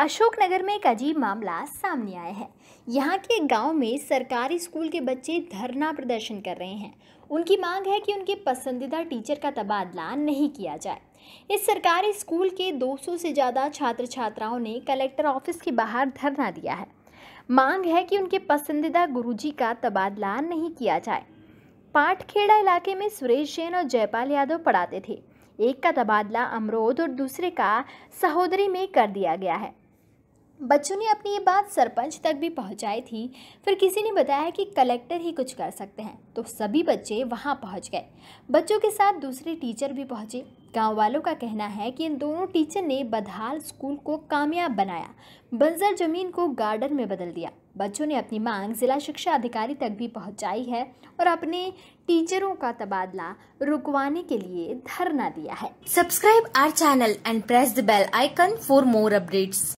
अशोकनगर में एक अजीब मामला सामने आया है यहाँ के गांव में सरकारी स्कूल के बच्चे धरना प्रदर्शन कर रहे हैं उनकी मांग है कि उनके पसंदीदा टीचर का तबादला नहीं किया जाए इस सरकारी स्कूल के 200 से ज़्यादा छात्र छात्राओं ने कलेक्टर ऑफिस के बाहर धरना दिया है मांग है कि उनके पसंदीदा गुरु का तबादला नहीं किया जाए पाठखेड़ा इलाके में सुरेश जैन और जयपाल यादव पढ़ाते थे एक का तबादला अमरोध और दूसरे का सहोदरी में कर दिया गया है बच्चों ने अपनी ये बात सरपंच तक भी पहुंचाई थी फिर किसी ने बताया कि कलेक्टर ही कुछ कर सकते हैं तो सभी बच्चे वहां पहुंच गए बच्चों के साथ दूसरे टीचर भी पहुंचे गांव वालों का कहना है कि इन दोनों टीचर ने बदहाल स्कूल को कामयाब बनाया बंजर जमीन को गार्डन में बदल दिया बच्चों ने अपनी मांग जिला शिक्षा अधिकारी तक भी पहुँचाई है और अपने टीचरों का तबादला रुकवाने के लिए धरना दिया है subscribe our channel and press the bell icon for more updates